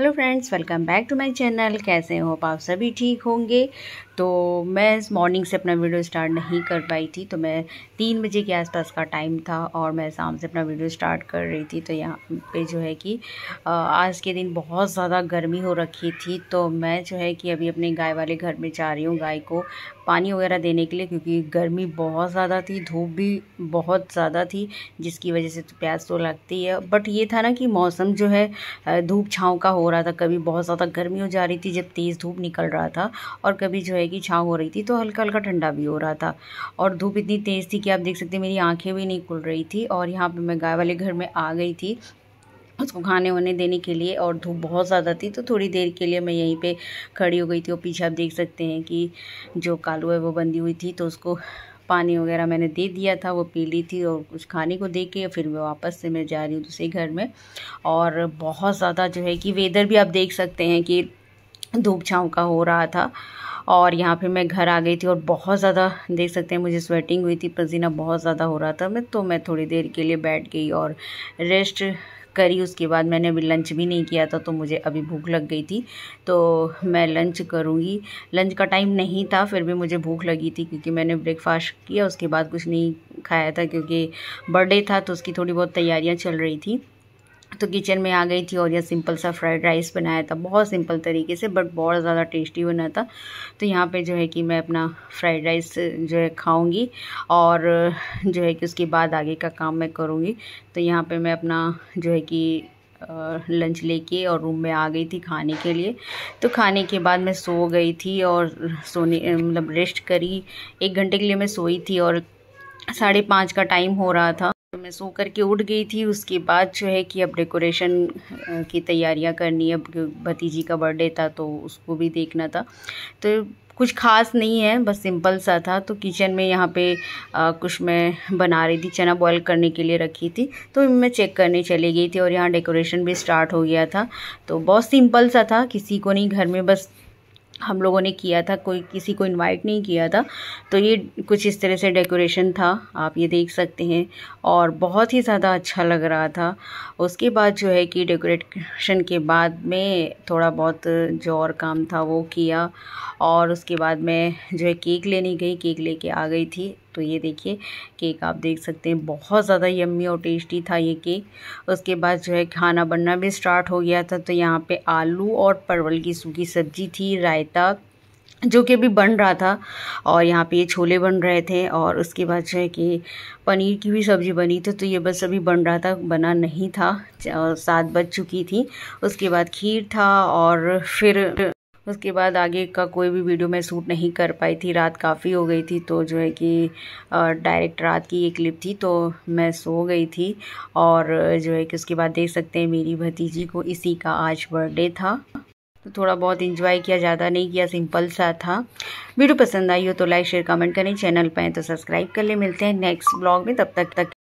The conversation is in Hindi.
hello friends welcome back to my channel कैसे हो आप सभी ठीक होंगे तो मैं इस मॉर्निंग से अपना वीडियो स्टार्ट नहीं कर पाई थी तो मैं तीन बजे के आसपास का टाइम था और मैं शाम से अपना वीडियो स्टार्ट कर रही थी तो यहाँ पे जो है कि आज के दिन बहुत ज़्यादा गर्मी हो रखी थी तो मैं जो है कि अभी अपने गाय वाले घर में जा रही हूँ गाय को पानी वगैरह देने के लिए क्योंकि गर्मी बहुत ज़्यादा थी धूप भी बहुत ज़्यादा थी जिसकी वजह से तो प्यास तो लगती है बट ये था ना कि मौसम जो है धूप छाँव का हो हो रहा था कभी बहुत ज़्यादा गर्मी हो जा रही थी जब तेज़ धूप निकल रहा था और कभी जो है कि छाँव हो रही थी तो हल्का हल्का ठंडा भी हो रहा था और धूप इतनी तेज़ थी कि आप देख सकते मेरी आँखें भी नहीं खुल रही थी और यहाँ पर मैं गाय वाले घर में आ गई थी उसको खाने वाने देने के लिए और धूप बहुत ज़्यादा थी तो थोड़ी देर के लिए मैं यहीं पे खड़ी हो गई थी और पीछे आप देख सकते हैं कि जो कालू है वो बंधी हुई थी तो उसको पानी वगैरह मैंने दे दिया था वो पी ली थी और कुछ खाने को दे के फिर मैं वापस से मैं जा रही हूँ दूसरे घर में और बहुत ज़्यादा जो है कि वेदर भी आप देख सकते हैं कि धूप छाँव का हो रहा था और यहाँ पे मैं घर आ गई थी और बहुत ज़्यादा देख सकते हैं मुझे स्वेटिंग हुई थी पसीना बहुत ज़्यादा हो रहा था मैं तो मैं थोड़ी देर के लिए बैठ गई और रेस्ट करी उसके बाद मैंने अभी लंच भी नहीं किया था तो मुझे अभी भूख लग गई थी तो मैं लंच करूँगी लंच का टाइम नहीं था फिर भी मुझे भूख लगी थी क्योंकि मैंने ब्रेकफास्ट किया उसके बाद कुछ नहीं खाया था क्योंकि बर्थडे था तो उसकी थोड़ी बहुत तैयारियाँ चल रही थी तो किचन में आ गई थी और यह सिंपल सा फ्राइड राइस बनाया था बहुत सिंपल तरीके से बट बहुत ज़्यादा टेस्टी बना था तो यहाँ पे जो है कि मैं अपना फ्राइड राइस जो है खाऊंगी और जो है कि उसके बाद आगे का काम मैं करूँगी तो यहाँ पे मैं अपना जो है कि लंच लेके और रूम में आ गई थी खाने के लिए तो खाने के बाद मैं सो गई थी और सोने मतलब रेस्ट करी एक घंटे के लिए मैं सोई थी और साढ़े पाँच का टाइम हो रहा था मैं सो करके उठ गई थी उसके बाद जो है कि अब डेकोरेशन की तैयारियां करनी है भतीजी का बर्थडे था तो उसको भी देखना था तो कुछ खास नहीं है बस सिंपल सा था तो किचन में यहाँ पे आ, कुछ मैं बना रही थी चना बॉईल करने के लिए रखी थी तो मैं चेक करने चली गई थी और यहाँ डेकोरेशन भी स्टार्ट हो गया था तो बहुत सिंपल सा था किसी को नहीं घर में बस हम लोगों ने किया था कोई किसी को इनवाइट नहीं किया था तो ये कुछ इस तरह से डेकोरेशन था आप ये देख सकते हैं और बहुत ही ज़्यादा अच्छा लग रहा था उसके बाद जो है कि डेकोरेशन के बाद में थोड़ा बहुत जो और काम था वो किया और उसके बाद मैं जो है केक लेने गई केक लेके आ गई थी तो ये देखिए केक आप देख सकते हैं बहुत ज़्यादा यम्मी और टेस्टी था ये केक उसके बाद जो है खाना बनना भी स्टार्ट हो गया था तो यहाँ पे आलू और परवल की सूखी सब्जी थी रायता जो कि अभी बन रहा था और यहाँ पे ये छोले बन रहे थे और उसके बाद जो है कि पनीर की भी सब्ज़ी बनी थी तो ये बस अभी बन रहा था बना नहीं था सात बज चुकी थी उसके बाद खीर था और फिर उसके बाद आगे का कोई भी वीडियो मैं सूट नहीं कर पाई थी रात काफ़ी हो गई थी तो जो है कि डायरेक्ट रात की ये क्लिप थी तो मैं सो गई थी और जो है कि उसके बाद देख सकते हैं मेरी भतीजी को इसी का आज बर्थडे था तो थोड़ा बहुत इंजॉय किया ज़्यादा नहीं किया सिंपल सा था वीडियो पसंद आई हो तो लाइक शेयर कमेंट करें चैनल पर तो सब्सक्राइब कर ले मिलते हैं नेक्स्ट ब्लॉग में तब तक तक